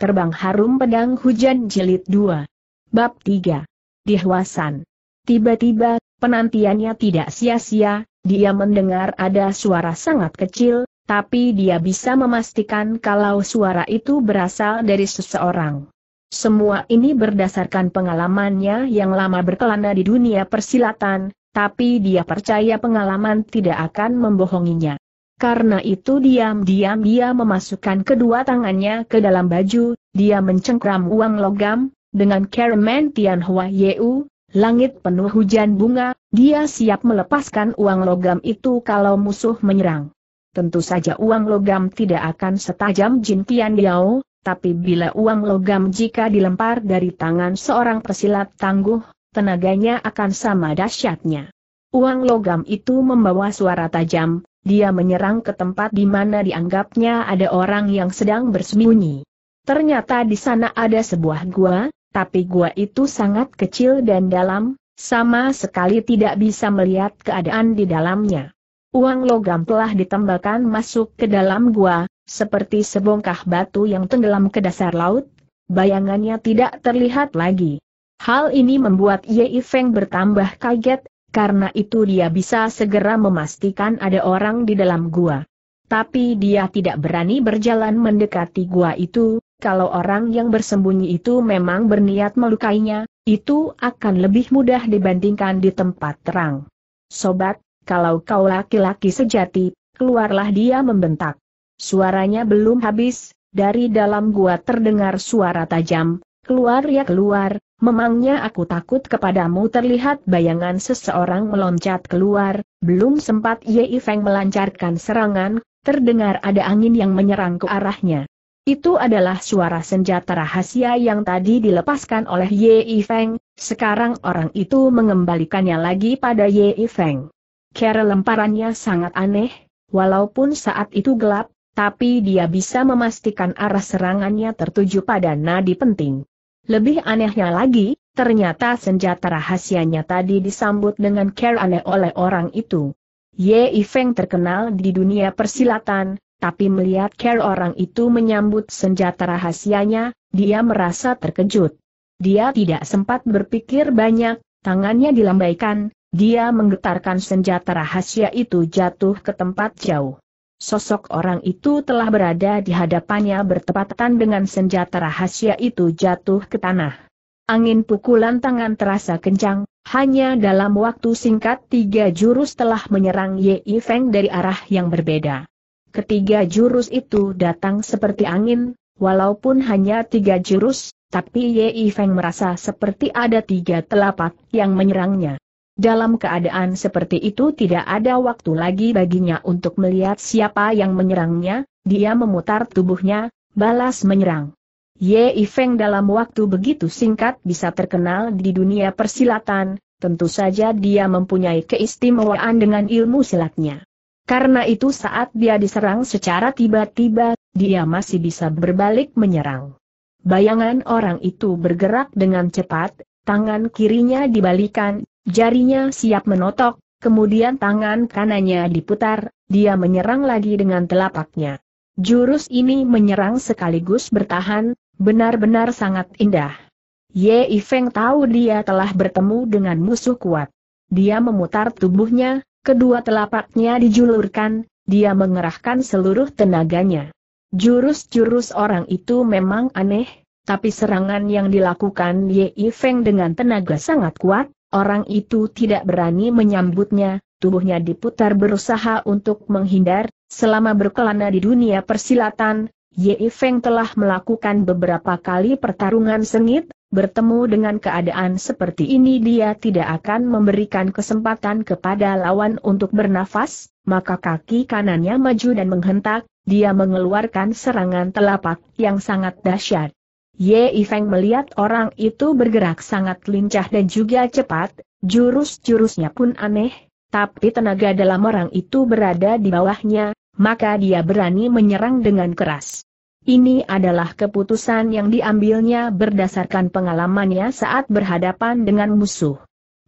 Terbang Harum Pedang Hujan jelit 2. Bab 3. Dihwasan. Tiba-tiba, penantiannya tidak sia-sia, dia mendengar ada suara sangat kecil, tapi dia bisa memastikan kalau suara itu berasal dari seseorang. Semua ini berdasarkan pengalamannya yang lama berkelana di dunia persilatan, tapi dia percaya pengalaman tidak akan membohonginya. Karena itu diam-diam dia memasukkan kedua tangannya ke dalam baju, dia mencengkram uang logam, dengan Tian Tianhua Yeu, langit penuh hujan bunga, dia siap melepaskan uang logam itu kalau musuh menyerang. Tentu saja uang logam tidak akan setajam Jin Tian Yao, tapi bila uang logam jika dilempar dari tangan seorang pesilat tangguh, tenaganya akan sama dahsyatnya. Uang logam itu membawa suara tajam, dia menyerang ke tempat di mana dianggapnya ada orang yang sedang bersembunyi. Ternyata di sana ada sebuah gua, tapi gua itu sangat kecil dan dalam, sama sekali tidak bisa melihat keadaan di dalamnya. Uang logam telah ditembakkan masuk ke dalam gua, seperti sebongkah batu yang tenggelam ke dasar laut, bayangannya tidak terlihat lagi. Hal ini membuat Ye Feng bertambah kaget, karena itu dia bisa segera memastikan ada orang di dalam gua. Tapi dia tidak berani berjalan mendekati gua itu, kalau orang yang bersembunyi itu memang berniat melukainya, itu akan lebih mudah dibandingkan di tempat terang. Sobat, kalau kau laki-laki sejati, keluarlah dia membentak. Suaranya belum habis, dari dalam gua terdengar suara tajam, Keluar ya keluar, memangnya aku takut kepadamu terlihat bayangan seseorang meloncat keluar, belum sempat Ye Feng melancarkan serangan, terdengar ada angin yang menyerang ke arahnya. Itu adalah suara senjata rahasia yang tadi dilepaskan oleh Ye Feng, sekarang orang itu mengembalikannya lagi pada Ye Feng. Cara lemparannya sangat aneh, walaupun saat itu gelap, tapi dia bisa memastikan arah serangannya tertuju pada nadi penting. Lebih anehnya lagi, ternyata senjata rahasianya tadi disambut dengan care aneh oleh orang itu. Ye Feng terkenal di dunia persilatan, tapi melihat care orang itu menyambut senjata rahasianya, dia merasa terkejut. Dia tidak sempat berpikir banyak, tangannya dilambaikan, dia menggetarkan senjata rahasia itu jatuh ke tempat jauh. Sosok orang itu telah berada di hadapannya bertepatan dengan senjata rahasia itu jatuh ke tanah. Angin pukulan tangan terasa kencang, hanya dalam waktu singkat tiga jurus telah menyerang Ye Feng dari arah yang berbeda. Ketiga jurus itu datang seperti angin, walaupun hanya tiga jurus, tapi Ye Feng merasa seperti ada tiga telapak yang menyerangnya. Dalam keadaan seperti itu tidak ada waktu lagi baginya untuk melihat siapa yang menyerangnya, dia memutar tubuhnya, balas menyerang. Ye Feng dalam waktu begitu singkat bisa terkenal di dunia persilatan, tentu saja dia mempunyai keistimewaan dengan ilmu silatnya. Karena itu saat dia diserang secara tiba-tiba, dia masih bisa berbalik menyerang. Bayangan orang itu bergerak dengan cepat, tangan kirinya dibalikan, Jarinya siap menotok, kemudian tangan kanannya diputar, dia menyerang lagi dengan telapaknya. Jurus ini menyerang sekaligus bertahan, benar-benar sangat indah. Ye Ifeng tahu dia telah bertemu dengan musuh kuat. Dia memutar tubuhnya, kedua telapaknya dijulurkan, dia mengerahkan seluruh tenaganya. Jurus-jurus orang itu memang aneh, tapi serangan yang dilakukan Ye Ifeng dengan tenaga sangat kuat, Orang itu tidak berani menyambutnya, tubuhnya diputar berusaha untuk menghindar, selama berkelana di dunia persilatan, Ye Feng telah melakukan beberapa kali pertarungan sengit, bertemu dengan keadaan seperti ini dia tidak akan memberikan kesempatan kepada lawan untuk bernafas, maka kaki kanannya maju dan menghentak, dia mengeluarkan serangan telapak yang sangat dahsyat. Ye Ifeng melihat orang itu bergerak sangat lincah dan juga cepat, jurus-jurusnya pun aneh, tapi tenaga dalam orang itu berada di bawahnya, maka dia berani menyerang dengan keras. Ini adalah keputusan yang diambilnya berdasarkan pengalamannya saat berhadapan dengan musuh.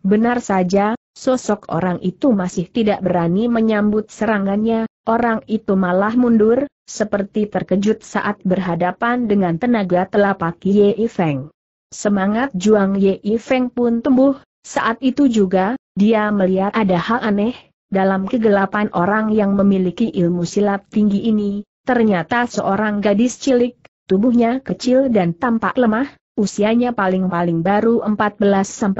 Benar saja, Sosok orang itu masih tidak berani menyambut serangannya, orang itu malah mundur, seperti terkejut saat berhadapan dengan tenaga telapak Ye Feng. Semangat juang Ye Feng pun tumbuh, saat itu juga, dia melihat ada hal aneh, dalam kegelapan orang yang memiliki ilmu silat tinggi ini, ternyata seorang gadis cilik, tubuhnya kecil dan tampak lemah, usianya paling-paling baru 14-15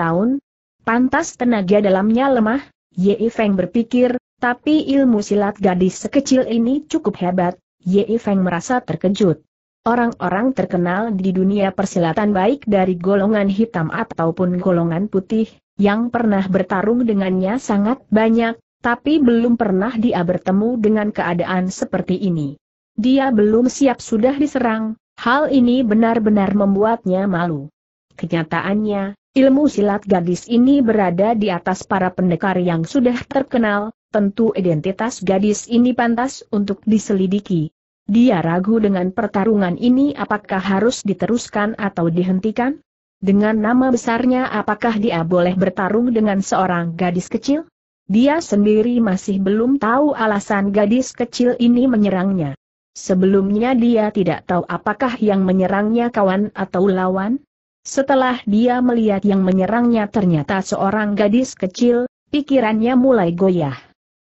tahun, Pantas tenaga dalamnya lemah, Ye Feng berpikir, tapi ilmu silat gadis sekecil ini cukup hebat, Ye Feng merasa terkejut. Orang-orang terkenal di dunia persilatan baik dari golongan hitam ataupun golongan putih, yang pernah bertarung dengannya sangat banyak, tapi belum pernah dia bertemu dengan keadaan seperti ini. Dia belum siap sudah diserang, hal ini benar-benar membuatnya malu. Kenyataannya, Ilmu silat gadis ini berada di atas para pendekar yang sudah terkenal, tentu identitas gadis ini pantas untuk diselidiki. Dia ragu dengan pertarungan ini apakah harus diteruskan atau dihentikan? Dengan nama besarnya apakah dia boleh bertarung dengan seorang gadis kecil? Dia sendiri masih belum tahu alasan gadis kecil ini menyerangnya. Sebelumnya dia tidak tahu apakah yang menyerangnya kawan atau lawan. Setelah dia melihat yang menyerangnya ternyata seorang gadis kecil, pikirannya mulai goyah.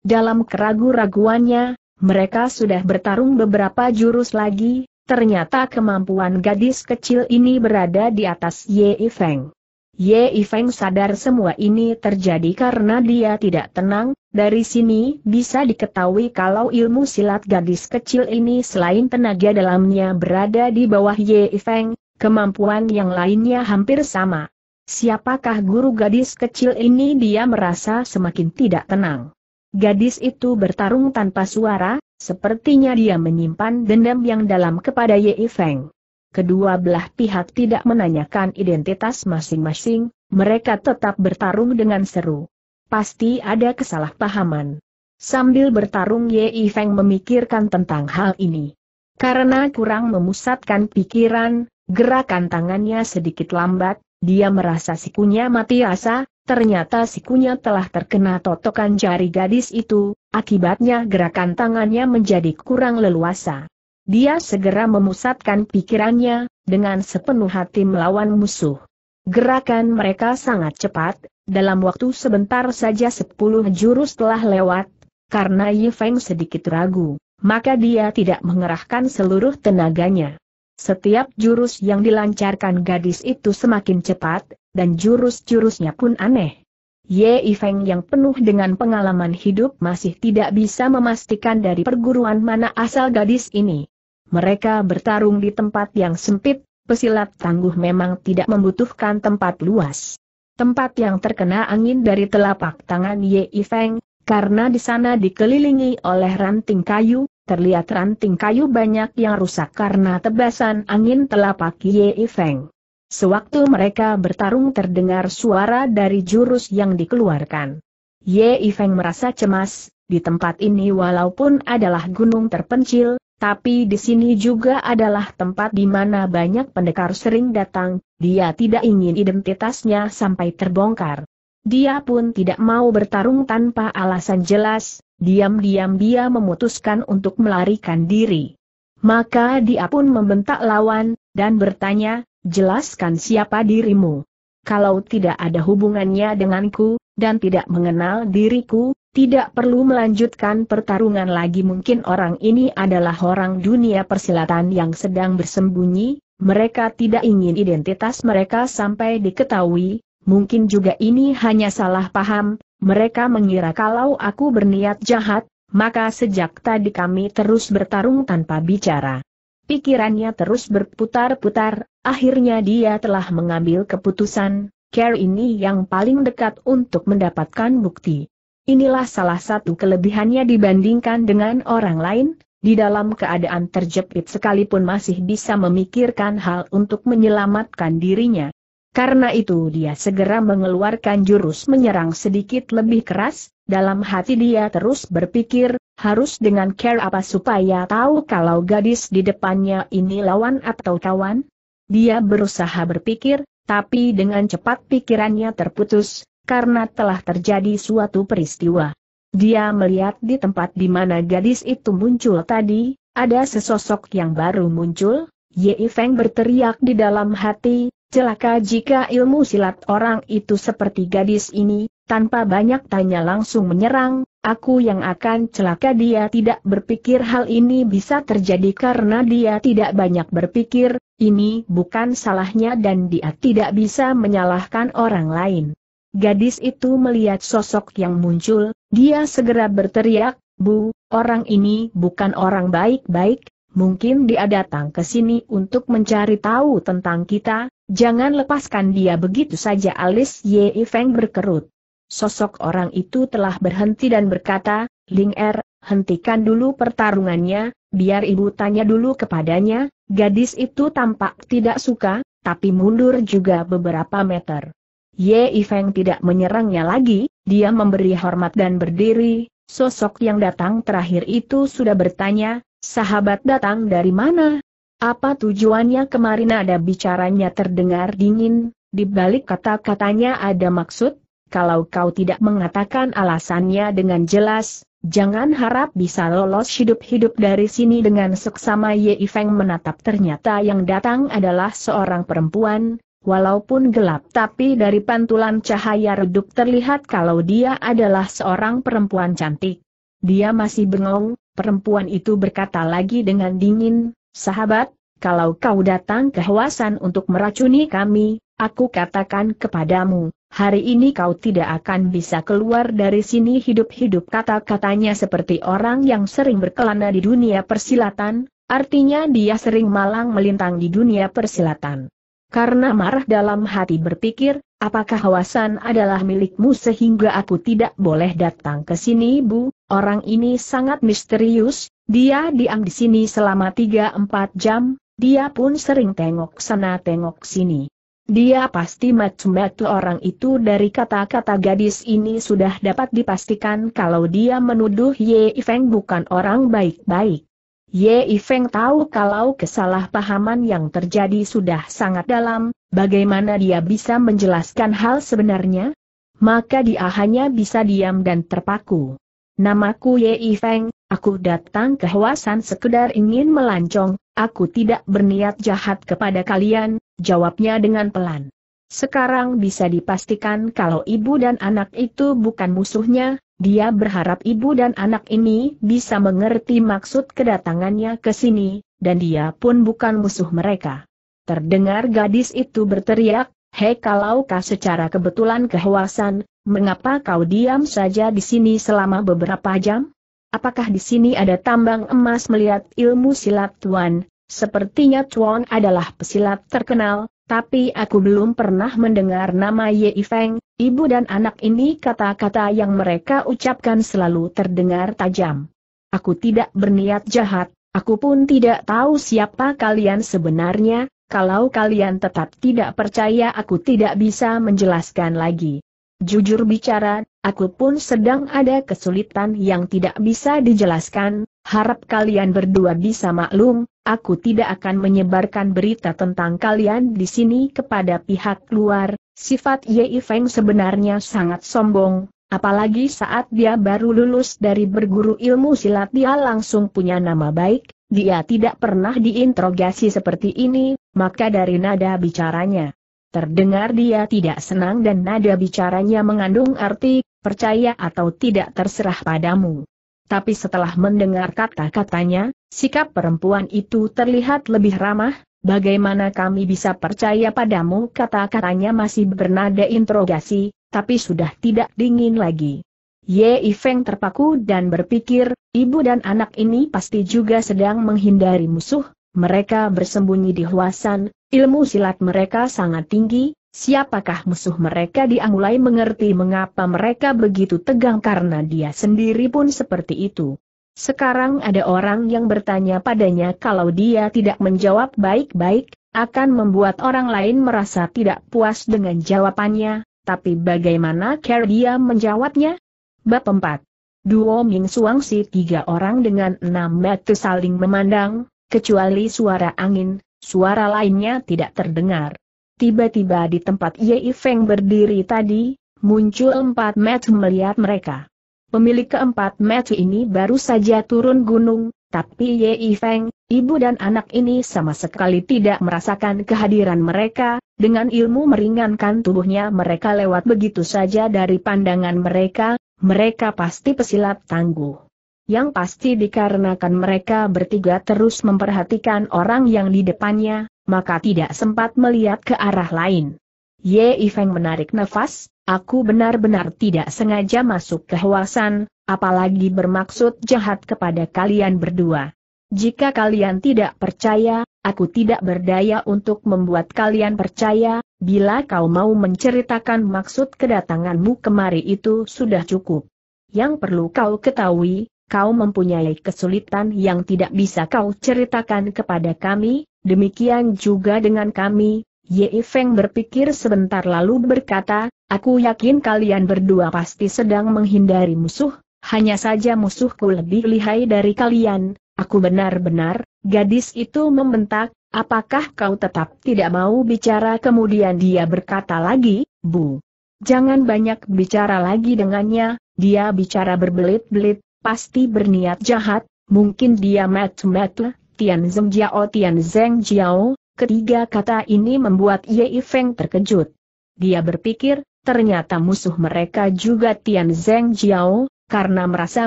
Dalam keragu-raguannya, mereka sudah bertarung beberapa jurus lagi, ternyata kemampuan gadis kecil ini berada di atas Ye Feng. Ye Feng sadar semua ini terjadi karena dia tidak tenang, dari sini bisa diketahui kalau ilmu silat gadis kecil ini selain tenaga dalamnya berada di bawah Ye Feng, Kemampuan yang lainnya hampir sama. Siapakah guru gadis kecil ini dia merasa semakin tidak tenang. Gadis itu bertarung tanpa suara, sepertinya dia menyimpan dendam yang dalam kepada Ye Feng. Kedua belah pihak tidak menanyakan identitas masing-masing, mereka tetap bertarung dengan seru. Pasti ada kesalahpahaman. Sambil bertarung Ye Feng memikirkan tentang hal ini. Karena kurang memusatkan pikiran, Gerakan tangannya sedikit lambat, dia merasa sikunya mati rasa, ternyata sikunya telah terkena totokan jari gadis itu, akibatnya gerakan tangannya menjadi kurang leluasa. Dia segera memusatkan pikirannya, dengan sepenuh hati melawan musuh. Gerakan mereka sangat cepat, dalam waktu sebentar saja sepuluh jurus telah lewat, karena Yifeng sedikit ragu, maka dia tidak mengerahkan seluruh tenaganya. Setiap jurus yang dilancarkan gadis itu semakin cepat, dan jurus-jurusnya pun aneh. Ye Ifeng yang penuh dengan pengalaman hidup masih tidak bisa memastikan dari perguruan mana asal gadis ini. Mereka bertarung di tempat yang sempit, pesilat tangguh memang tidak membutuhkan tempat luas. Tempat yang terkena angin dari telapak tangan Ye Ifeng, karena di sana dikelilingi oleh ranting kayu, terlihat ranting kayu banyak yang rusak karena tebasan angin telapak Yei Feng. Sewaktu mereka bertarung terdengar suara dari jurus yang dikeluarkan. Ye Feng merasa cemas, di tempat ini walaupun adalah gunung terpencil, tapi di sini juga adalah tempat di mana banyak pendekar sering datang, dia tidak ingin identitasnya sampai terbongkar. Dia pun tidak mau bertarung tanpa alasan jelas, diam-diam dia memutuskan untuk melarikan diri. Maka dia pun membentak lawan, dan bertanya, jelaskan siapa dirimu. Kalau tidak ada hubungannya denganku, dan tidak mengenal diriku, tidak perlu melanjutkan pertarungan lagi mungkin orang ini adalah orang dunia persilatan yang sedang bersembunyi, mereka tidak ingin identitas mereka sampai diketahui, mungkin juga ini hanya salah paham, mereka mengira kalau aku berniat jahat, maka sejak tadi kami terus bertarung tanpa bicara. Pikirannya terus berputar-putar, akhirnya dia telah mengambil keputusan, care ini yang paling dekat untuk mendapatkan bukti. Inilah salah satu kelebihannya dibandingkan dengan orang lain, di dalam keadaan terjepit sekalipun masih bisa memikirkan hal untuk menyelamatkan dirinya. Karena itu dia segera mengeluarkan jurus menyerang sedikit lebih keras, dalam hati dia terus berpikir, harus dengan care apa supaya tahu kalau gadis di depannya ini lawan atau kawan? Dia berusaha berpikir, tapi dengan cepat pikirannya terputus, karena telah terjadi suatu peristiwa. Dia melihat di tempat di mana gadis itu muncul tadi, ada sesosok yang baru muncul, Ye Feng berteriak di dalam hati, Celaka jika ilmu silat orang itu seperti gadis ini, tanpa banyak tanya langsung menyerang, aku yang akan celaka dia tidak berpikir hal ini bisa terjadi karena dia tidak banyak berpikir, ini bukan salahnya dan dia tidak bisa menyalahkan orang lain. Gadis itu melihat sosok yang muncul, dia segera berteriak, Bu, orang ini bukan orang baik-baik, mungkin dia datang ke sini untuk mencari tahu tentang kita, Jangan lepaskan dia begitu saja alis Ye Feng berkerut. Sosok orang itu telah berhenti dan berkata, Ling Er, hentikan dulu pertarungannya, biar ibu tanya dulu kepadanya, gadis itu tampak tidak suka, tapi mundur juga beberapa meter. Ye Feng tidak menyerangnya lagi, dia memberi hormat dan berdiri, sosok yang datang terakhir itu sudah bertanya, sahabat datang dari mana, apa tujuannya kemarin ada bicaranya terdengar dingin, di balik kata-katanya ada maksud, kalau kau tidak mengatakan alasannya dengan jelas, jangan harap bisa lolos hidup-hidup dari sini dengan seksama Ye Feng menatap ternyata yang datang adalah seorang perempuan, walaupun gelap tapi dari pantulan cahaya redup terlihat kalau dia adalah seorang perempuan cantik. Dia masih bengong, perempuan itu berkata lagi dengan dingin, Sahabat, kalau kau datang ke Hwasan untuk meracuni kami, aku katakan kepadamu, hari ini kau tidak akan bisa keluar dari sini hidup-hidup kata-katanya seperti orang yang sering berkelana di dunia persilatan, artinya dia sering malang melintang di dunia persilatan. Karena marah dalam hati berpikir, apakah Hawasan adalah milikmu sehingga aku tidak boleh datang ke sini Bu? Orang ini sangat misterius, dia diam di sini selama 3-4 jam, dia pun sering tengok sana tengok sini. Dia pasti macam-macam orang itu dari kata-kata gadis ini sudah dapat dipastikan kalau dia menuduh Ye Feng bukan orang baik-baik. Ye Feng tahu kalau kesalahpahaman yang terjadi sudah sangat dalam, bagaimana dia bisa menjelaskan hal sebenarnya? Maka dia hanya bisa diam dan terpaku. Namaku Ye Feng, aku datang ke Hwasan sekedar ingin melancong, aku tidak berniat jahat kepada kalian, jawabnya dengan pelan. Sekarang bisa dipastikan kalau ibu dan anak itu bukan musuhnya, dia berharap ibu dan anak ini bisa mengerti maksud kedatangannya ke sini, dan dia pun bukan musuh mereka. Terdengar gadis itu berteriak, Hei kalau kau secara kebetulan kehawasan, mengapa kau diam saja di sini selama beberapa jam? Apakah di sini ada tambang emas melihat ilmu silat Tuan? Sepertinya Tuan adalah pesilat terkenal, tapi aku belum pernah mendengar nama Ye Feng, Ibu dan anak ini kata-kata yang mereka ucapkan selalu terdengar tajam. Aku tidak berniat jahat, aku pun tidak tahu siapa kalian sebenarnya, kalau kalian tetap tidak percaya aku tidak bisa menjelaskan lagi. Jujur bicara, aku pun sedang ada kesulitan yang tidak bisa dijelaskan, harap kalian berdua bisa maklum, aku tidak akan menyebarkan berita tentang kalian di sini kepada pihak luar, Sifat Ye Feng sebenarnya sangat sombong, apalagi saat dia baru lulus dari berguru ilmu silat dia langsung punya nama baik, dia tidak pernah diinterogasi seperti ini, maka dari nada bicaranya. Terdengar dia tidak senang dan nada bicaranya mengandung arti, percaya atau tidak terserah padamu. Tapi setelah mendengar kata-katanya, sikap perempuan itu terlihat lebih ramah, Bagaimana kami bisa percaya padamu? Kata-katanya masih bernada interogasi, tapi sudah tidak dingin lagi. Ye Feng terpaku dan berpikir, ibu dan anak ini pasti juga sedang menghindari musuh, mereka bersembunyi di huasan, ilmu silat mereka sangat tinggi, siapakah musuh mereka dia mulai mengerti mengapa mereka begitu tegang karena dia sendiri pun seperti itu. Sekarang ada orang yang bertanya padanya kalau dia tidak menjawab baik-baik, akan membuat orang lain merasa tidak puas dengan jawabannya, tapi bagaimana care dia menjawabnya? Bab 4. Duo Ming Suang Si tiga orang dengan enam mata saling memandang, kecuali suara angin, suara lainnya tidak terdengar. Tiba-tiba di tempat Yei Feng berdiri tadi, muncul empat mata melihat mereka. Pemilik keempat match ini baru saja turun gunung, tapi Yei Feng, ibu dan anak ini sama sekali tidak merasakan kehadiran mereka, dengan ilmu meringankan tubuhnya mereka lewat begitu saja dari pandangan mereka, mereka pasti pesilat tangguh. Yang pasti dikarenakan mereka bertiga terus memperhatikan orang yang di depannya, maka tidak sempat melihat ke arah lain. Ye Feng menarik nafas, Aku benar-benar tidak sengaja masuk ke Hwasan, apalagi bermaksud jahat kepada kalian berdua. Jika kalian tidak percaya, aku tidak berdaya untuk membuat kalian percaya, bila kau mau menceritakan maksud kedatanganmu kemari itu sudah cukup. Yang perlu kau ketahui, kau mempunyai kesulitan yang tidak bisa kau ceritakan kepada kami, demikian juga dengan kami, Ye Feng berpikir sebentar lalu berkata, Aku yakin kalian berdua pasti sedang menghindari musuh, hanya saja musuhku lebih lihai dari kalian. Aku benar-benar, gadis itu membentak, apakah kau tetap tidak mau bicara kemudian dia berkata lagi, Bu. Jangan banyak bicara lagi dengannya, dia bicara berbelit-belit, pasti berniat jahat, mungkin dia metu-metu, Tian Zeng Jiao Tian Zeng Jiao, Ketiga kata ini membuat Ye Feng terkejut. Dia berpikir, ternyata musuh mereka juga Tian Zeng Jiao, karena merasa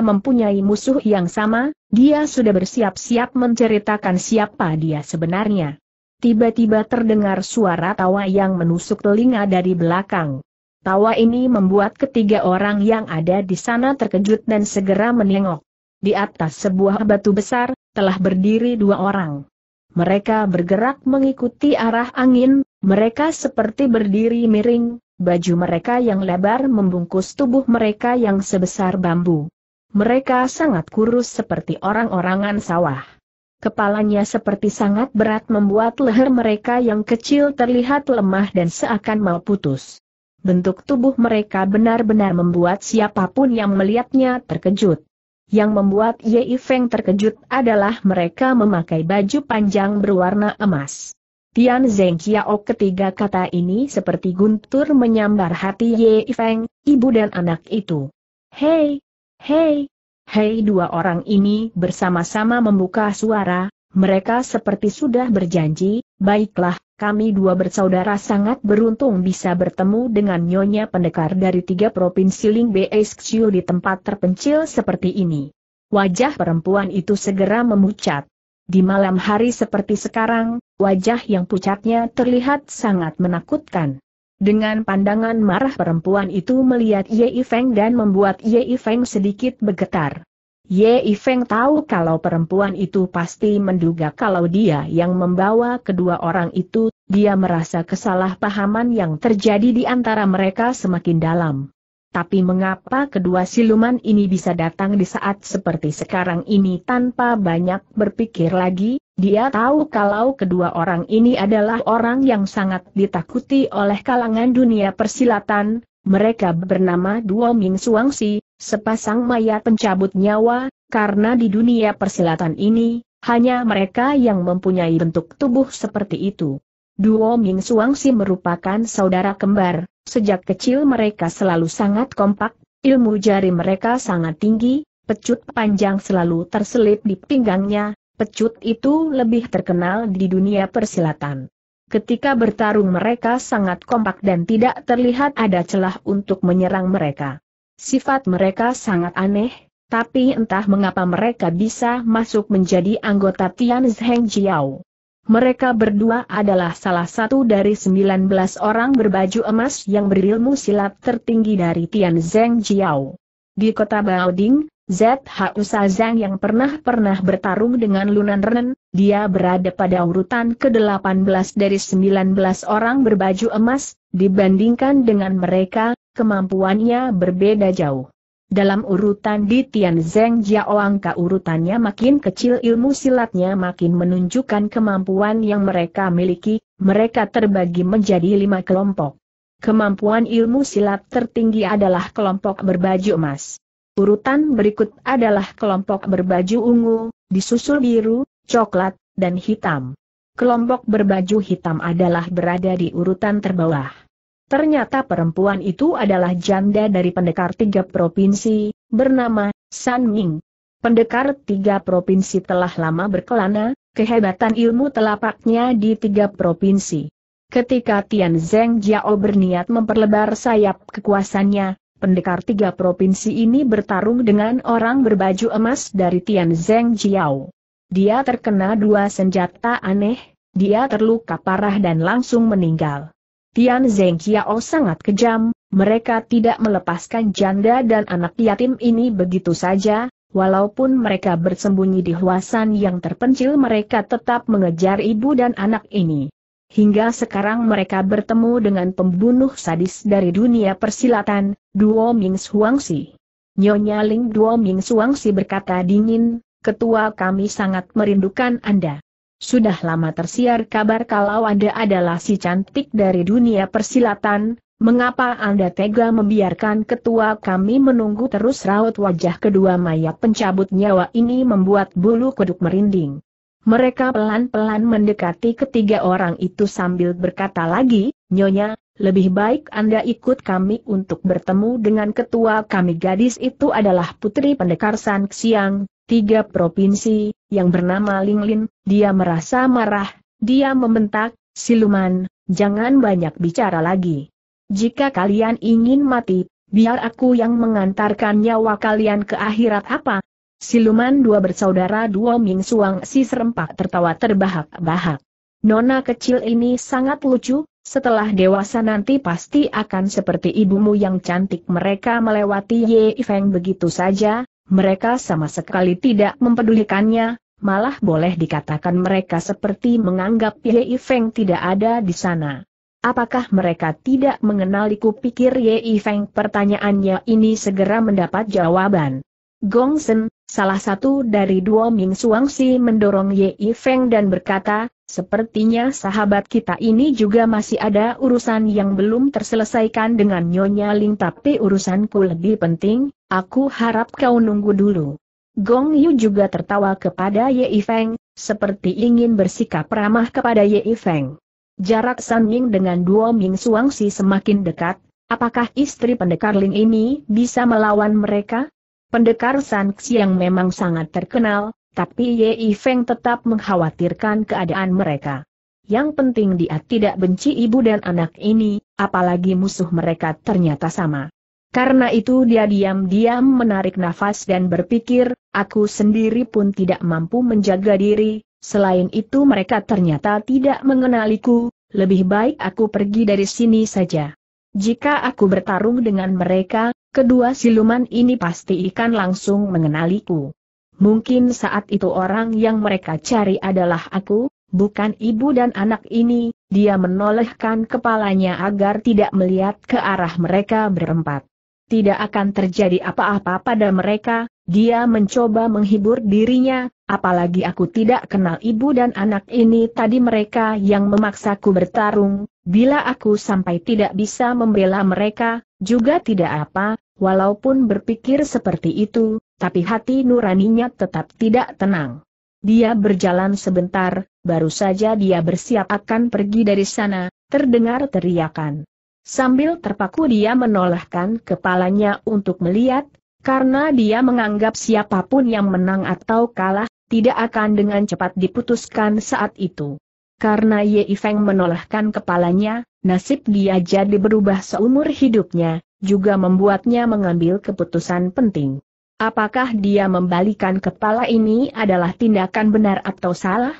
mempunyai musuh yang sama, dia sudah bersiap-siap menceritakan siapa dia sebenarnya. Tiba-tiba terdengar suara tawa yang menusuk telinga dari belakang. Tawa ini membuat ketiga orang yang ada di sana terkejut dan segera menengok. Di atas sebuah batu besar, telah berdiri dua orang. Mereka bergerak mengikuti arah angin, mereka seperti berdiri miring, baju mereka yang lebar membungkus tubuh mereka yang sebesar bambu. Mereka sangat kurus seperti orang-orangan sawah. Kepalanya seperti sangat berat membuat leher mereka yang kecil terlihat lemah dan seakan mau putus. Bentuk tubuh mereka benar-benar membuat siapapun yang melihatnya terkejut. Yang membuat Ye Feng terkejut adalah mereka memakai baju panjang berwarna emas. Tian Zeng Qiao ketiga kata ini seperti guntur menyambar hati Ye Feng, ibu dan anak itu. Hei! Hei! Hei dua orang ini bersama-sama membuka suara, mereka seperti sudah berjanji, baiklah, kami dua bersaudara sangat beruntung bisa bertemu dengan nyonya pendekar dari tiga provinsi Ling Xiu di tempat terpencil seperti ini. Wajah perempuan itu segera memucat. Di malam hari seperti sekarang, wajah yang pucatnya terlihat sangat menakutkan. Dengan pandangan marah perempuan itu melihat Ye Feng dan membuat Ye Feng sedikit bergetar. Ye Feng tahu kalau perempuan itu pasti menduga kalau dia yang membawa kedua orang itu, dia merasa kesalahpahaman yang terjadi di antara mereka semakin dalam tapi mengapa kedua siluman ini bisa datang di saat seperti sekarang ini tanpa banyak berpikir lagi? Dia tahu kalau kedua orang ini adalah orang yang sangat ditakuti oleh kalangan dunia persilatan. Mereka bernama Duo Ming Suangsi, sepasang mayat pencabut nyawa, karena di dunia persilatan ini, hanya mereka yang mempunyai bentuk tubuh seperti itu. Duo Ming Suangsi merupakan saudara kembar, Sejak kecil mereka selalu sangat kompak, ilmu jari mereka sangat tinggi, pecut panjang selalu terselip di pinggangnya, pecut itu lebih terkenal di dunia persilatan. Ketika bertarung mereka sangat kompak dan tidak terlihat ada celah untuk menyerang mereka. Sifat mereka sangat aneh, tapi entah mengapa mereka bisa masuk menjadi anggota Tian Zheng Jiao. Mereka berdua adalah salah satu dari 19 orang berbaju emas yang berilmu silat tertinggi dari Tian Zheng Jiao. Di kota Baoding, ZHU Sazang yang pernah-pernah bertarung dengan Lunan Ren, dia berada pada urutan ke-18 dari 19 orang berbaju emas, dibandingkan dengan mereka, kemampuannya berbeda jauh. Dalam urutan di Zeng Jiao angka urutannya makin kecil ilmu silatnya makin menunjukkan kemampuan yang mereka miliki, mereka terbagi menjadi lima kelompok. Kemampuan ilmu silat tertinggi adalah kelompok berbaju emas. Urutan berikut adalah kelompok berbaju ungu, disusul biru, coklat, dan hitam. Kelompok berbaju hitam adalah berada di urutan terbawah. Ternyata perempuan itu adalah janda dari pendekar tiga provinsi, bernama San Ming. Pendekar tiga provinsi telah lama berkelana, kehebatan ilmu telapaknya di tiga provinsi. Ketika Tian Zheng Jiao berniat memperlebar sayap kekuasannya, pendekar tiga provinsi ini bertarung dengan orang berbaju emas dari Tian Zheng Jiao. Dia terkena dua senjata aneh, dia terluka parah dan langsung meninggal. Tian Zeng Kiao sangat kejam, mereka tidak melepaskan janda dan anak yatim ini begitu saja, walaupun mereka bersembunyi di huasan yang terpencil mereka tetap mengejar ibu dan anak ini. Hingga sekarang mereka bertemu dengan pembunuh sadis dari dunia persilatan, Duo Ming Huangsi. Nyonya Ling Duo Ming Huangsi berkata dingin, ketua kami sangat merindukan Anda. Sudah lama tersiar kabar kalau Anda adalah si cantik dari dunia persilatan, mengapa Anda tega membiarkan ketua kami menunggu terus raut wajah kedua mayat pencabut nyawa ini membuat bulu kuduk merinding. Mereka pelan-pelan mendekati ketiga orang itu sambil berkata lagi, Nyonya, lebih baik Anda ikut kami untuk bertemu dengan ketua kami gadis itu adalah putri pendekar San Xiang, tiga provinsi, yang bernama Linglin, dia merasa marah, dia membentak, siluman, jangan banyak bicara lagi. Jika kalian ingin mati, biar aku yang mengantarkan nyawa kalian ke akhirat apa? Siluman dua bersaudara dua Ming Suang si serempak tertawa terbahak-bahak. Nona kecil ini sangat lucu, setelah dewasa nanti pasti akan seperti ibumu yang cantik mereka melewati Ye Feng begitu saja, mereka sama sekali tidak mempedulikannya, malah boleh dikatakan mereka seperti menganggap Yei Feng tidak ada di sana. Apakah mereka tidak mengenaliku pikir Ye Feng? Pertanyaannya ini segera mendapat jawaban. Gong Sen, salah satu dari dua Ming Suangsi mendorong Ye Feng dan berkata, Sepertinya sahabat kita ini juga masih ada urusan yang belum terselesaikan dengan Nyonya Ling tapi urusanku lebih penting, aku harap kau nunggu dulu. Gong Yu juga tertawa kepada Ye Feng, seperti ingin bersikap ramah kepada Ye Feng. Jarak San Ying dengan Duo Ming Suang Si semakin dekat, apakah istri pendekar Ling ini bisa melawan mereka? Pendekar San Xiang memang sangat terkenal, tapi Ye Feng tetap mengkhawatirkan keadaan mereka. Yang penting dia tidak benci ibu dan anak ini, apalagi musuh mereka ternyata sama. Karena itu dia diam-diam menarik nafas dan berpikir, aku sendiri pun tidak mampu menjaga diri, selain itu mereka ternyata tidak mengenaliku, lebih baik aku pergi dari sini saja. Jika aku bertarung dengan mereka, kedua siluman ini pasti ikan langsung mengenaliku. Mungkin saat itu orang yang mereka cari adalah aku, bukan ibu dan anak ini, dia menolehkan kepalanya agar tidak melihat ke arah mereka berempat. Tidak akan terjadi apa-apa pada mereka, dia mencoba menghibur dirinya, apalagi aku tidak kenal ibu dan anak ini tadi mereka yang memaksaku bertarung, bila aku sampai tidak bisa membela mereka, juga tidak apa, Walaupun berpikir seperti itu, tapi hati nuraninya tetap tidak tenang. Dia berjalan sebentar, baru saja dia bersiap akan pergi dari sana, terdengar teriakan. Sambil terpaku dia menolehkan kepalanya untuk melihat, karena dia menganggap siapapun yang menang atau kalah, tidak akan dengan cepat diputuskan saat itu. Karena Ye Feng menolehkan kepalanya, nasib dia jadi berubah seumur hidupnya, juga membuatnya mengambil keputusan penting. Apakah dia membalikan kepala ini adalah tindakan benar atau salah?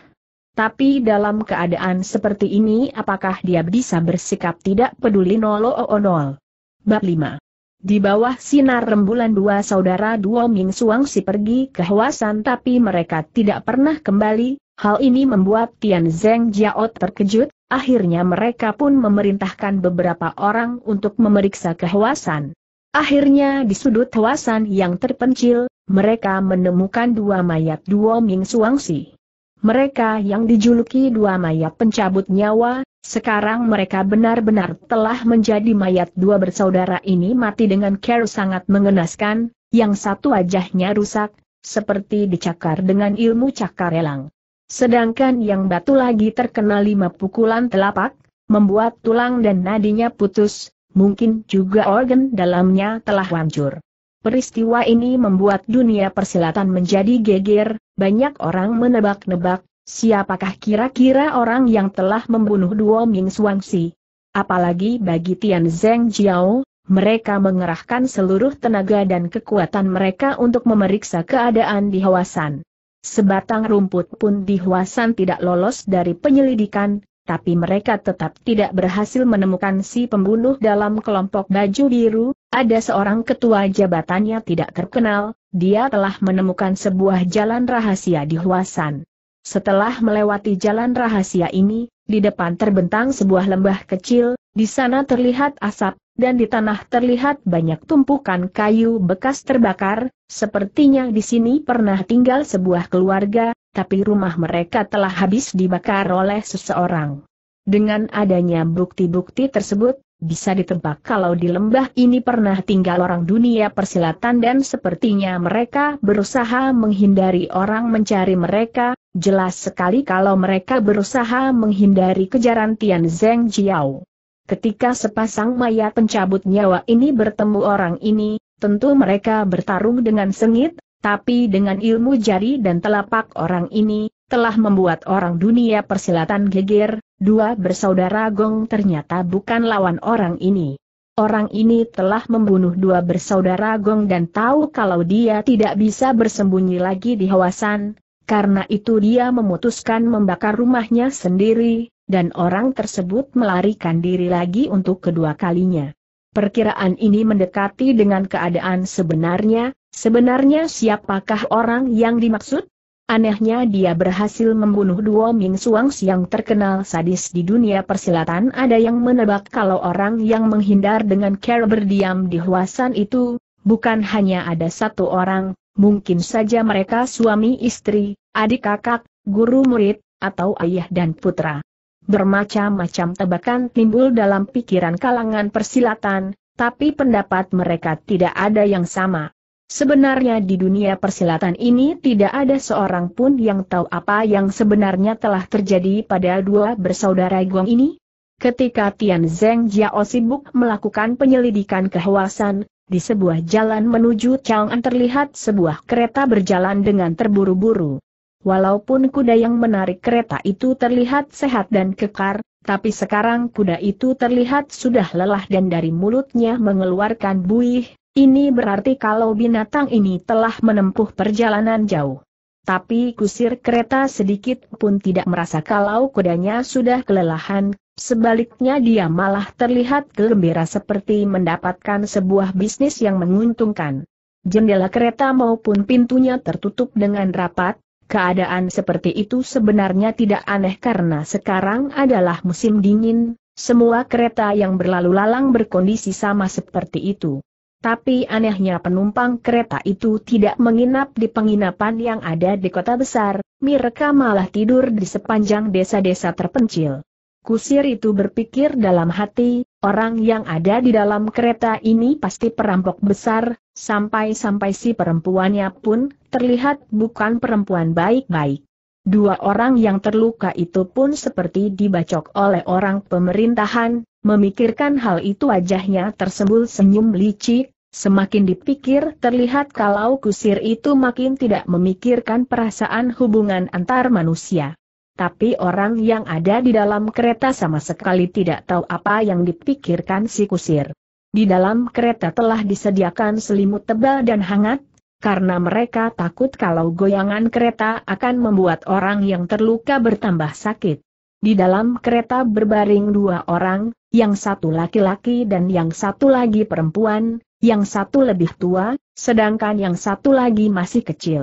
Tapi dalam keadaan seperti ini apakah dia bisa bersikap tidak peduli nolo nol? Bab 5 di bawah sinar rembulan dua saudara dua Ming Suang si pergi ke Hwasan tapi mereka tidak pernah kembali, hal ini membuat Tian Zeng Jiao terkejut, Akhirnya mereka pun memerintahkan beberapa orang untuk memeriksa kehewasan. Akhirnya di sudut hewasan yang terpencil, mereka menemukan dua mayat dua Ming Suangsi. Mereka yang dijuluki dua mayat pencabut nyawa, sekarang mereka benar-benar telah menjadi mayat dua bersaudara ini mati dengan care sangat mengenaskan, yang satu wajahnya rusak, seperti dicakar dengan ilmu cakar elang. Sedangkan yang batu lagi terkena lima pukulan telapak, membuat tulang dan nadinya putus, mungkin juga organ dalamnya telah hancur. Peristiwa ini membuat dunia persilatan menjadi geger, banyak orang menebak-nebak, siapakah kira-kira orang yang telah membunuh Duo Ming Suangsi. Apalagi bagi Tian Zeng Jiao, mereka mengerahkan seluruh tenaga dan kekuatan mereka untuk memeriksa keadaan di Hawasan. Sebatang rumput pun di Huasan tidak lolos dari penyelidikan, tapi mereka tetap tidak berhasil menemukan si pembunuh dalam kelompok baju biru, ada seorang ketua jabatannya tidak terkenal, dia telah menemukan sebuah jalan rahasia di Huasan. Setelah melewati jalan rahasia ini, di depan terbentang sebuah lembah kecil, di sana terlihat asap, dan di tanah terlihat banyak tumpukan kayu bekas terbakar, sepertinya di sini pernah tinggal sebuah keluarga, tapi rumah mereka telah habis dibakar oleh seseorang. Dengan adanya bukti-bukti tersebut, bisa ditebak kalau di lembah ini pernah tinggal orang dunia persilatan dan sepertinya mereka berusaha menghindari orang mencari mereka, jelas sekali kalau mereka berusaha menghindari kejaran Tian Zeng Jiao. Ketika sepasang mayat pencabut nyawa ini bertemu orang ini, tentu mereka bertarung dengan sengit, tapi dengan ilmu jari dan telapak orang ini, telah membuat orang dunia persilatan geger, dua bersaudara Gong ternyata bukan lawan orang ini. Orang ini telah membunuh dua bersaudara Gong dan tahu kalau dia tidak bisa bersembunyi lagi di Hawasan, karena itu dia memutuskan membakar rumahnya sendiri, dan orang tersebut melarikan diri lagi untuk kedua kalinya. Perkiraan ini mendekati dengan keadaan sebenarnya, sebenarnya siapakah orang yang dimaksud? Anehnya dia berhasil membunuh dua Ming Suangs yang terkenal sadis di dunia persilatan ada yang menebak kalau orang yang menghindar dengan care berdiam di huasan itu, bukan hanya ada satu orang, mungkin saja mereka suami istri, adik kakak, guru murid, atau ayah dan putra. Bermacam-macam tebakan timbul dalam pikiran kalangan persilatan, tapi pendapat mereka tidak ada yang sama. Sebenarnya di dunia persilatan ini tidak ada seorang pun yang tahu apa yang sebenarnya telah terjadi pada dua bersaudara Guang ini. Ketika Tian Zeng Jiao sibuk melakukan penyelidikan kehawasan, di sebuah jalan menuju Chang'an terlihat sebuah kereta berjalan dengan terburu-buru. Walaupun kuda yang menarik kereta itu terlihat sehat dan kekar, tapi sekarang kuda itu terlihat sudah lelah dan dari mulutnya mengeluarkan buih, ini berarti kalau binatang ini telah menempuh perjalanan jauh. Tapi kusir kereta sedikit pun tidak merasa kalau kudanya sudah kelelahan, sebaliknya dia malah terlihat gembira seperti mendapatkan sebuah bisnis yang menguntungkan. Jendela kereta maupun pintunya tertutup dengan rapat, Keadaan seperti itu sebenarnya tidak aneh karena sekarang adalah musim dingin, semua kereta yang berlalu lalang berkondisi sama seperti itu. Tapi anehnya penumpang kereta itu tidak menginap di penginapan yang ada di kota besar, mereka malah tidur di sepanjang desa-desa terpencil. Kusir itu berpikir dalam hati, Orang yang ada di dalam kereta ini pasti perampok besar, sampai-sampai si perempuannya pun terlihat bukan perempuan baik-baik. Dua orang yang terluka itu pun seperti dibacok oleh orang pemerintahan, memikirkan hal itu wajahnya tersembul senyum licik, Semakin dipikir terlihat kalau kusir itu makin tidak memikirkan perasaan hubungan antar manusia tapi orang yang ada di dalam kereta sama sekali tidak tahu apa yang dipikirkan si kusir. Di dalam kereta telah disediakan selimut tebal dan hangat, karena mereka takut kalau goyangan kereta akan membuat orang yang terluka bertambah sakit. Di dalam kereta berbaring dua orang, yang satu laki-laki dan yang satu lagi perempuan, yang satu lebih tua, sedangkan yang satu lagi masih kecil.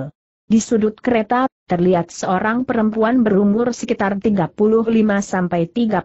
Di sudut kereta terlihat seorang perempuan berumur sekitar 35 36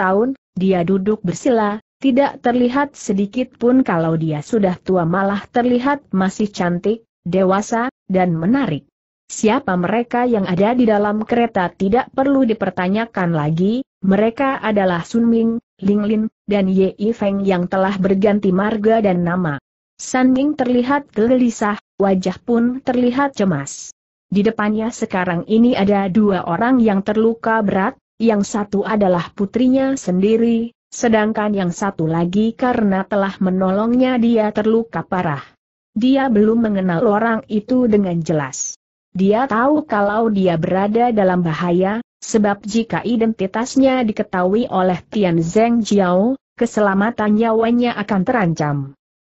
tahun, dia duduk bersila, tidak terlihat sedikit pun kalau dia sudah tua malah terlihat masih cantik, dewasa, dan menarik. Siapa mereka yang ada di dalam kereta tidak perlu dipertanyakan lagi, mereka adalah Sun Ming, Ling Lin, dan Ye Yi Feng yang telah berganti marga dan nama. Sun Ming terlihat gelisah, wajah pun terlihat cemas. Di depannya sekarang ini ada dua orang yang terluka berat, yang satu adalah putrinya sendiri, sedangkan yang satu lagi karena telah menolongnya dia terluka parah. Dia belum mengenal orang itu dengan jelas. Dia tahu kalau dia berada dalam bahaya, sebab jika identitasnya diketahui oleh Tian Zheng Jiao, keselamatan nyawanya akan terancam.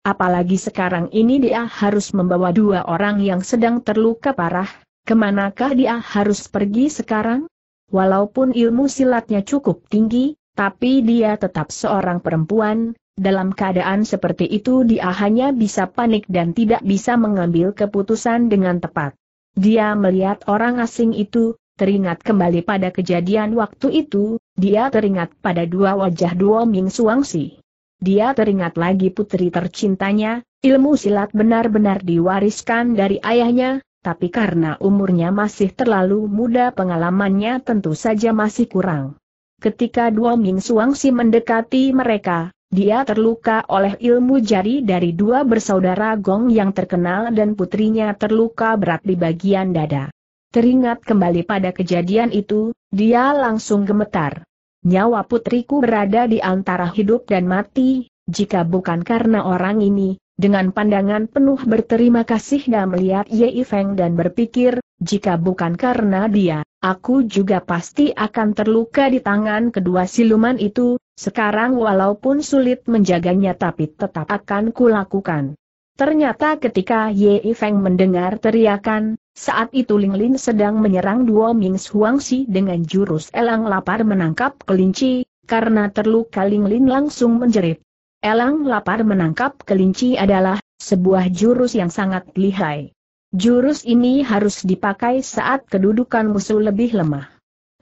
Apalagi sekarang ini dia harus membawa dua orang yang sedang terluka parah, Kemanakah dia harus pergi sekarang? Walaupun ilmu silatnya cukup tinggi, tapi dia tetap seorang perempuan, dalam keadaan seperti itu dia hanya bisa panik dan tidak bisa mengambil keputusan dengan tepat. Dia melihat orang asing itu, teringat kembali pada kejadian waktu itu, dia teringat pada dua wajah Duo Ming Suangsi. Dia teringat lagi putri tercintanya, ilmu silat benar-benar diwariskan dari ayahnya, tapi karena umurnya masih terlalu muda pengalamannya tentu saja masih kurang. Ketika dua Ming Suangsi mendekati mereka, dia terluka oleh ilmu jari dari dua bersaudara Gong yang terkenal dan putrinya terluka berat di bagian dada. Teringat kembali pada kejadian itu, dia langsung gemetar. Nyawa putriku berada di antara hidup dan mati, jika bukan karena orang ini, dengan pandangan penuh berterima kasih dan melihat Ye Feng dan berpikir, jika bukan karena dia, aku juga pasti akan terluka di tangan kedua siluman itu, sekarang walaupun sulit menjaganya tapi tetap akan kulakukan. Ternyata ketika Ye Feng mendengar teriakan, saat itu Ling Lin sedang menyerang Duo Ming Si dengan jurus elang lapar menangkap kelinci, karena terluka Ling Lin langsung menjerit. Elang lapar menangkap kelinci adalah sebuah jurus yang sangat lihai. Jurus ini harus dipakai saat kedudukan musuh lebih lemah.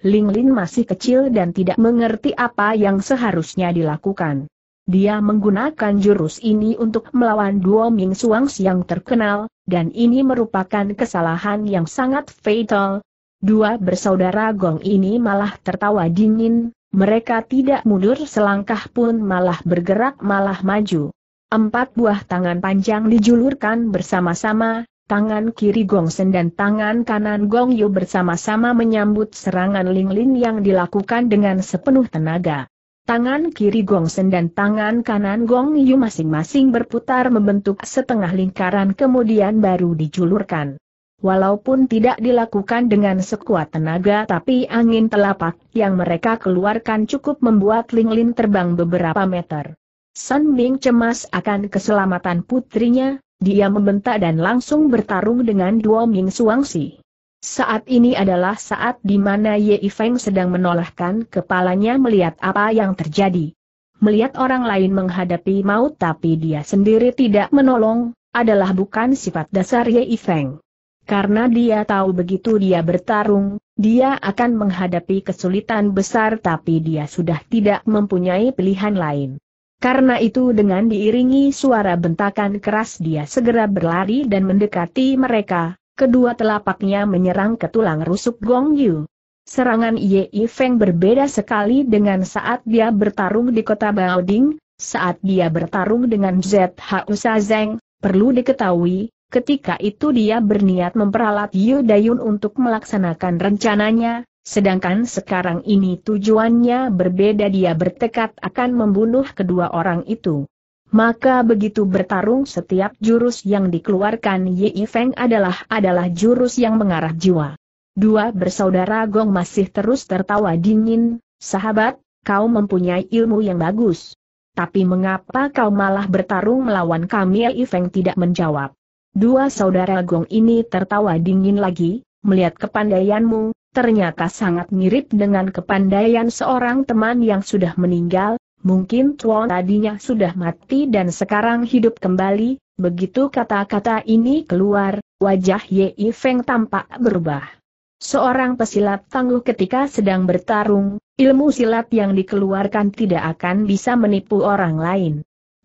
Ling Lin masih kecil dan tidak mengerti apa yang seharusnya dilakukan. Dia menggunakan jurus ini untuk melawan Duo Ming Suangs yang terkenal, dan ini merupakan kesalahan yang sangat fatal. Dua bersaudara Gong ini malah tertawa dingin, mereka tidak mundur selangkah pun malah bergerak malah maju. Empat buah tangan panjang dijulurkan bersama-sama, tangan kiri Gong Sen dan tangan kanan Gong Yu bersama-sama menyambut serangan Ling Lin yang dilakukan dengan sepenuh tenaga. Tangan kiri Gong Sen dan tangan kanan Gong Yu masing-masing berputar membentuk setengah lingkaran kemudian baru dijulurkan. Walaupun tidak dilakukan dengan sekuat tenaga tapi angin telapak yang mereka keluarkan cukup membuat Ling Lin terbang beberapa meter. Sun Ming cemas akan keselamatan putrinya, dia membentak dan langsung bertarung dengan Duo Ming Suangsi. Saat ini adalah saat di mana Ye Feng sedang menolakkan kepalanya melihat apa yang terjadi. Melihat orang lain menghadapi maut tapi dia sendiri tidak menolong, adalah bukan sifat dasar Ye Feng. Karena dia tahu begitu dia bertarung, dia akan menghadapi kesulitan besar tapi dia sudah tidak mempunyai pilihan lain. Karena itu dengan diiringi suara bentakan keras dia segera berlari dan mendekati mereka, kedua telapaknya menyerang ke tulang rusuk Gong Yu. Serangan Ye Feng berbeda sekali dengan saat dia bertarung di kota Baoding, saat dia bertarung dengan ZH Sazeng, perlu diketahui, Ketika itu dia berniat memperalat Yudayun untuk melaksanakan rencananya, sedangkan sekarang ini tujuannya berbeda dia bertekad akan membunuh kedua orang itu. Maka begitu bertarung setiap jurus yang dikeluarkan Yi Feng adalah adalah jurus yang mengarah jiwa. Dua bersaudara Gong masih terus tertawa dingin, sahabat, kau mempunyai ilmu yang bagus. Tapi mengapa kau malah bertarung melawan kami Yi Feng tidak menjawab. Dua saudara Gong ini tertawa dingin lagi, melihat kepandaianmu, ternyata sangat mirip dengan kepandaian seorang teman yang sudah meninggal, mungkin Tuan tadinya sudah mati dan sekarang hidup kembali, begitu kata-kata ini keluar, wajah Yi Feng tampak berubah. Seorang pesilat tangguh ketika sedang bertarung, ilmu silat yang dikeluarkan tidak akan bisa menipu orang lain.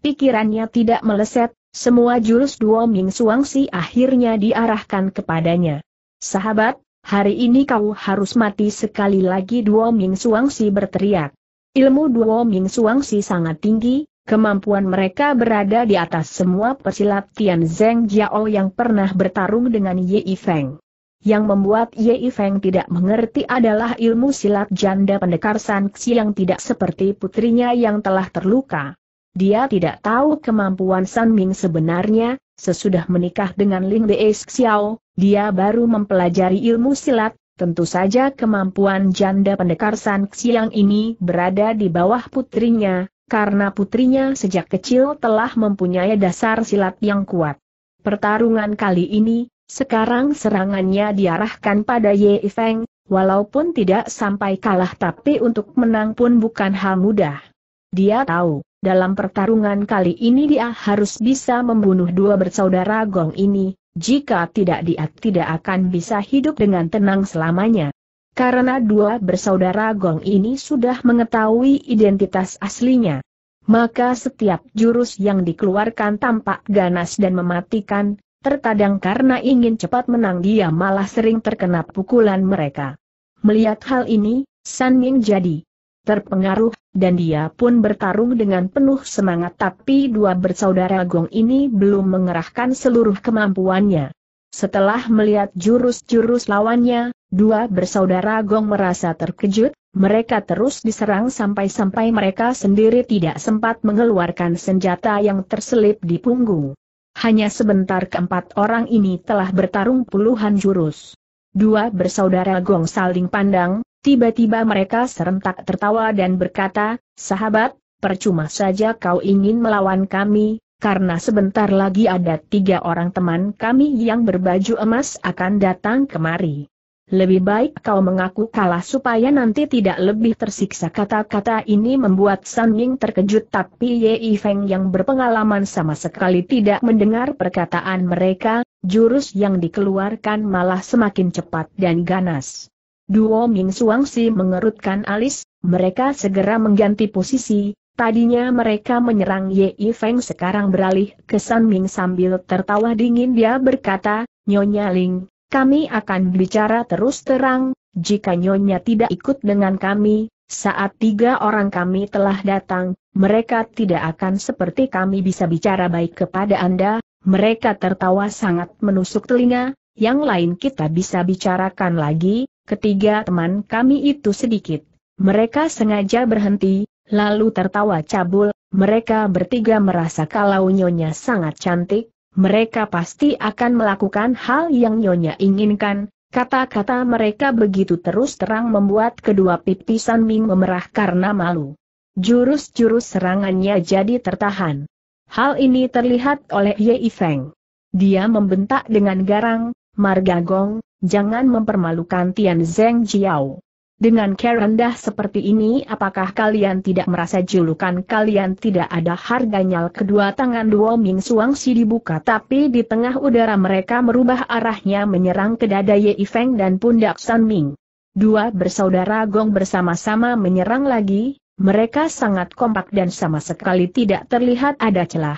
Pikirannya tidak meleset, semua jurus Duo Ming Suangsi akhirnya diarahkan kepadanya. Sahabat, hari ini kau harus mati sekali lagi Duo Ming Suangsi berteriak. Ilmu Duo Ming Suangsi sangat tinggi, kemampuan mereka berada di atas semua pesilat Tian Zeng Jiao yang pernah bertarung dengan Ye Feng. Yang membuat Ye Feng tidak mengerti adalah ilmu silat janda pendekar San yang tidak seperti putrinya yang telah terluka. Dia tidak tahu kemampuan San Ming sebenarnya, sesudah menikah dengan Ling Bei Xiao, dia baru mempelajari ilmu silat, tentu saja kemampuan janda pendekar San Xiang ini berada di bawah putrinya, karena putrinya sejak kecil telah mempunyai dasar silat yang kuat. Pertarungan kali ini, sekarang serangannya diarahkan pada Ye Feng, walaupun tidak sampai kalah tapi untuk menang pun bukan hal mudah. Dia tahu, dalam pertarungan kali ini dia harus bisa membunuh dua bersaudara Gong ini, jika tidak dia tidak akan bisa hidup dengan tenang selamanya. Karena dua bersaudara Gong ini sudah mengetahui identitas aslinya. Maka setiap jurus yang dikeluarkan tampak ganas dan mematikan, terkadang karena ingin cepat menang dia malah sering terkena pukulan mereka. Melihat hal ini, San Ming jadi terpengaruh, dan dia pun bertarung dengan penuh semangat tapi dua bersaudara Gong ini belum mengerahkan seluruh kemampuannya. Setelah melihat jurus-jurus lawannya, dua bersaudara Gong merasa terkejut, mereka terus diserang sampai-sampai mereka sendiri tidak sempat mengeluarkan senjata yang terselip di punggung. Hanya sebentar keempat orang ini telah bertarung puluhan jurus. Dua bersaudara Gong saling pandang, Tiba-tiba mereka serentak tertawa dan berkata, sahabat, percuma saja kau ingin melawan kami, karena sebentar lagi ada tiga orang teman kami yang berbaju emas akan datang kemari. Lebih baik kau mengaku kalah supaya nanti tidak lebih tersiksa kata-kata ini membuat San Ying terkejut tapi Ye Feng yang berpengalaman sama sekali tidak mendengar perkataan mereka, jurus yang dikeluarkan malah semakin cepat dan ganas. Duo Ming Suangsi mengerutkan alis, mereka segera mengganti posisi, tadinya mereka menyerang Ye Feng sekarang beralih ke San Ming sambil tertawa dingin dia berkata, Nyonya Ling, kami akan bicara terus terang, jika Nyonya tidak ikut dengan kami, saat tiga orang kami telah datang, mereka tidak akan seperti kami bisa bicara baik kepada Anda, mereka tertawa sangat menusuk telinga, yang lain kita bisa bicarakan lagi, ketiga teman kami itu sedikit. Mereka sengaja berhenti, lalu tertawa cabul, mereka bertiga merasa kalau Nyonya sangat cantik, mereka pasti akan melakukan hal yang Nyonya inginkan, Kata-kata mereka begitu terus terang membuat kedua pipi San Ming memerah karena malu. Jurus-jurus serangannya jadi tertahan. Hal ini terlihat oleh Ye Feng. Dia membentak dengan garang, Marga Gong, jangan mempermalukan Tian Zeng Jiao. Dengan care rendah seperti ini apakah kalian tidak merasa julukan kalian tidak ada harganya kedua tangan Duo Ming Suang Si dibuka tapi di tengah udara mereka merubah arahnya menyerang ke dada Ye Feng dan pundak San Ming. Dua bersaudara Gong bersama-sama menyerang lagi, mereka sangat kompak dan sama sekali tidak terlihat ada celah.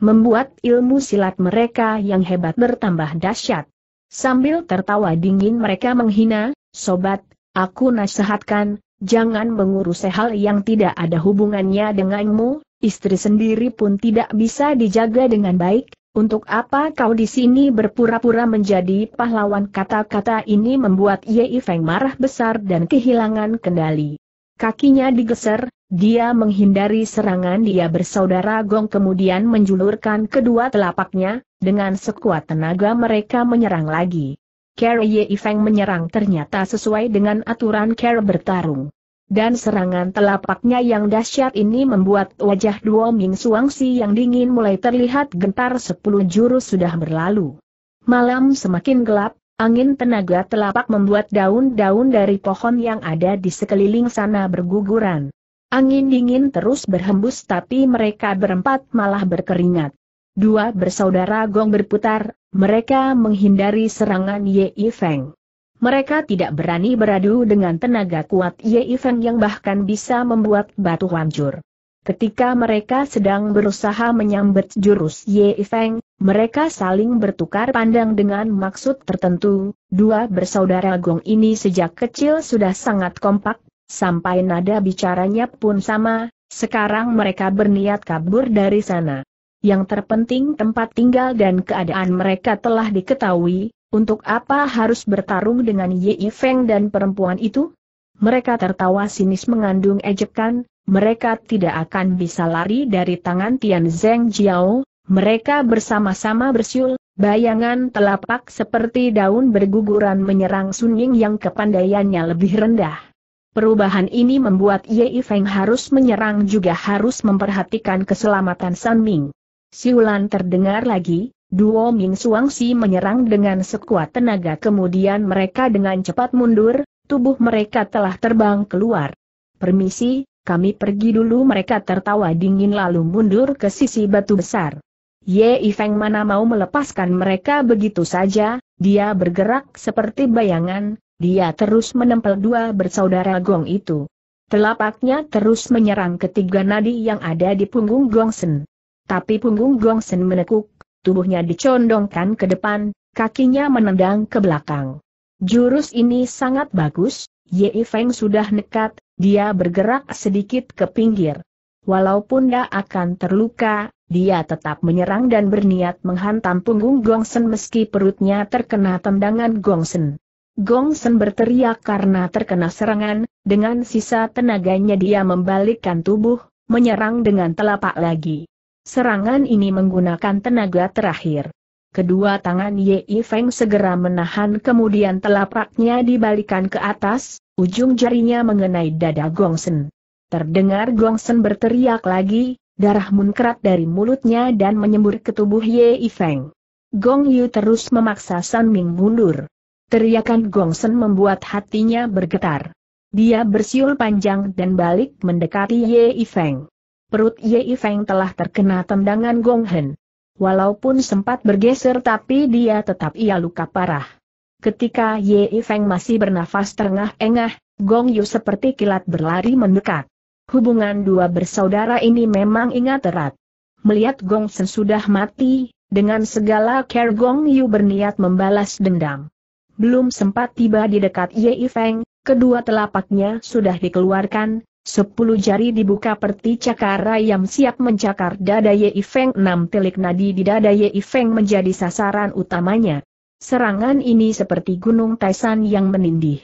Membuat ilmu silat mereka yang hebat bertambah dahsyat. Sambil tertawa dingin mereka menghina, Sobat, aku nasihatkan, jangan mengurus hal yang tidak ada hubungannya denganmu, istri sendiri pun tidak bisa dijaga dengan baik, untuk apa kau di sini berpura-pura menjadi pahlawan kata-kata ini membuat Ye Feng marah besar dan kehilangan kendali. Kakinya digeser, dia menghindari serangan dia bersaudara Gong kemudian menjulurkan kedua telapaknya, dengan sekuat tenaga mereka menyerang lagi. Kera Ye Feng menyerang ternyata sesuai dengan aturan Care bertarung. Dan serangan telapaknya yang dahsyat ini membuat wajah Duo Ming Suangsi yang dingin mulai terlihat gentar sepuluh jurus sudah berlalu. Malam semakin gelap, angin tenaga telapak membuat daun-daun dari pohon yang ada di sekeliling sana berguguran. Angin dingin terus berhembus tapi mereka berempat malah berkeringat. Dua bersaudara gong berputar, mereka menghindari serangan Ye Feng. Mereka tidak berani beradu dengan tenaga kuat Ye Feng yang bahkan bisa membuat batu hancur. Ketika mereka sedang berusaha menyambut jurus Ye Feng, mereka saling bertukar pandang dengan maksud tertentu. Dua bersaudara Gong ini sejak kecil sudah sangat kompak, sampai nada bicaranya pun sama, sekarang mereka berniat kabur dari sana yang terpenting tempat tinggal dan keadaan mereka telah diketahui, untuk apa harus bertarung dengan Yi Feng dan perempuan itu? Mereka tertawa sinis mengandung ejekan, mereka tidak akan bisa lari dari tangan Tian Zeng Jiao, mereka bersama-sama bersiul, bayangan telapak seperti daun berguguran menyerang Sun Ying yang kepandaiannya lebih rendah. Perubahan ini membuat Ye Feng harus menyerang juga harus memperhatikan keselamatan Sun Ming. Siulan terdengar lagi, Duo Ming Suangsi menyerang dengan sekuat tenaga kemudian mereka dengan cepat mundur, tubuh mereka telah terbang keluar. Permisi, kami pergi dulu mereka tertawa dingin lalu mundur ke sisi batu besar. Ye Feng mana mau melepaskan mereka begitu saja, dia bergerak seperti bayangan, dia terus menempel dua bersaudara Gong itu. Telapaknya terus menyerang ketiga nadi yang ada di punggung Gongsen. Tapi punggung Gongsen menekuk, tubuhnya dicondongkan ke depan, kakinya menendang ke belakang. Jurus ini sangat bagus, Ye Feng sudah nekat, dia bergerak sedikit ke pinggir. Walaupun dia akan terluka, dia tetap menyerang dan berniat menghantam punggung Gongsen meski perutnya terkena tendangan Gongsen. Gongsen berteriak karena terkena serangan, dengan sisa tenaganya dia membalikkan tubuh, menyerang dengan telapak lagi. Serangan ini menggunakan tenaga terakhir. Kedua tangan Ye Feng segera menahan kemudian telapaknya dibalikan ke atas, ujung jarinya mengenai dada Gongsen. Terdengar Gongsen berteriak lagi, darah munkrat dari mulutnya dan menyembur ke tubuh Ye Feng. Gong Yu terus memaksa San Ming mundur. Teriakan Gongsen membuat hatinya bergetar. Dia bersiul panjang dan balik mendekati Ye Feng perut Ye Feng telah terkena tendangan Gong Hen. Walaupun sempat bergeser tapi dia tetap ia luka parah. Ketika Ye Feng masih bernafas terengah-engah, Gong Yu seperti kilat berlari mendekat. Hubungan dua bersaudara ini memang ingat erat. Melihat Gong Sen sudah mati, dengan segala care Gong Yu berniat membalas dendam. Belum sempat tiba di dekat Ye Feng, kedua telapaknya sudah dikeluarkan, Sepuluh jari dibuka perti cakar ayam siap mencakar dada Yei Feng enam telik nadi di dada Yei Feng menjadi sasaran utamanya. Serangan ini seperti gunung Taisan yang menindih.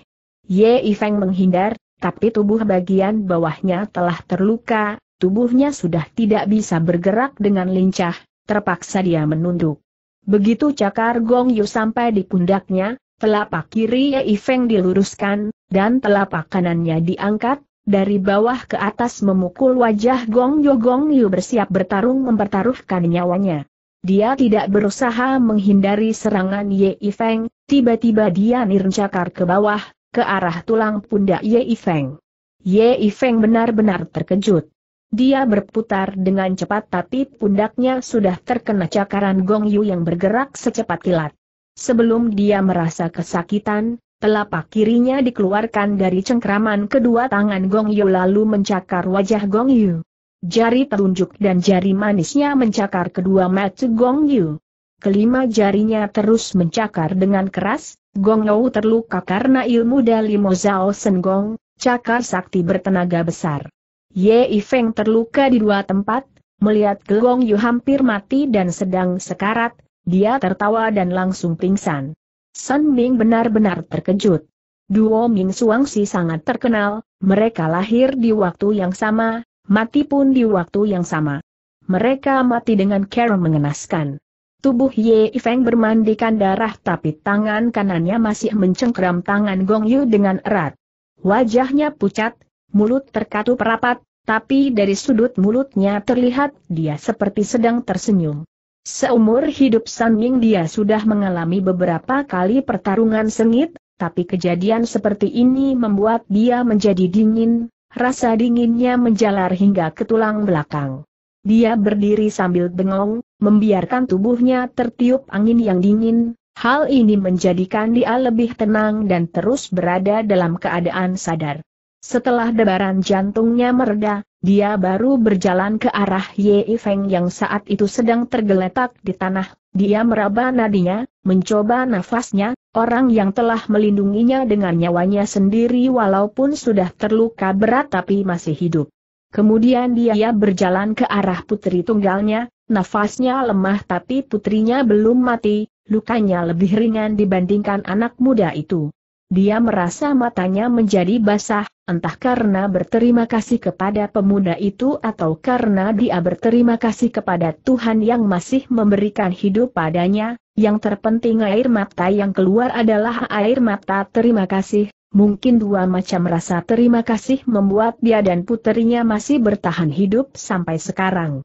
Yei Feng menghindar, tapi tubuh bagian bawahnya telah terluka, tubuhnya sudah tidak bisa bergerak dengan lincah, terpaksa dia menunduk. Begitu cakar Gong Yu sampai di pundaknya, telapak kiri Yei Feng diluruskan, dan telapak kanannya diangkat, dari bawah ke atas memukul wajah Gong Yo Gong Yu bersiap bertarung mempertaruhkan nyawanya. Dia tidak berusaha menghindari serangan Ye Feng, tiba-tiba dia nircakar ke bawah, ke arah tulang pundak Ye Feng. Ye Feng benar-benar terkejut. Dia berputar dengan cepat tapi pundaknya sudah terkena cakaran Gong Yu yang bergerak secepat kilat. Sebelum dia merasa kesakitan, Telapak kirinya dikeluarkan dari cengkraman kedua tangan Gong Yu lalu mencakar wajah Gong Yu. Jari telunjuk dan jari manisnya mencakar kedua mata Gong Yu. Kelima jarinya terus mencakar dengan keras, Gong Yu terluka karena ilmu Dalimo Zhao Sen Gong, cakar sakti bertenaga besar. Ye Feng terluka di dua tempat, melihat ke Gong Yu hampir mati dan sedang sekarat, dia tertawa dan langsung pingsan. Sun Ming benar-benar terkejut. Duo Ming Suangsi sangat terkenal, mereka lahir di waktu yang sama, mati pun di waktu yang sama. Mereka mati dengan cara mengenaskan. Tubuh Ye Feng bermandikan darah tapi tangan kanannya masih mencengkram tangan Gong Yu dengan erat. Wajahnya pucat, mulut terkatup rapat, tapi dari sudut mulutnya terlihat dia seperti sedang tersenyum. Seumur hidup San Ying dia sudah mengalami beberapa kali pertarungan sengit, tapi kejadian seperti ini membuat dia menjadi dingin, rasa dinginnya menjalar hingga ke tulang belakang. Dia berdiri sambil bengong, membiarkan tubuhnya tertiup angin yang dingin, hal ini menjadikan dia lebih tenang dan terus berada dalam keadaan sadar. Setelah debaran jantungnya mereda, dia baru berjalan ke arah Ye Feng yang saat itu sedang tergeletak di tanah. Dia meraba nadinya, mencoba nafasnya, orang yang telah melindunginya dengan nyawanya sendiri walaupun sudah terluka berat tapi masih hidup. Kemudian dia berjalan ke arah putri tunggalnya, nafasnya lemah tapi putrinya belum mati, lukanya lebih ringan dibandingkan anak muda itu. Dia merasa matanya menjadi basah, entah karena berterima kasih kepada pemuda itu atau karena dia berterima kasih kepada Tuhan yang masih memberikan hidup padanya, yang terpenting air mata yang keluar adalah air mata terima kasih, mungkin dua macam rasa terima kasih membuat dia dan puterinya masih bertahan hidup sampai sekarang.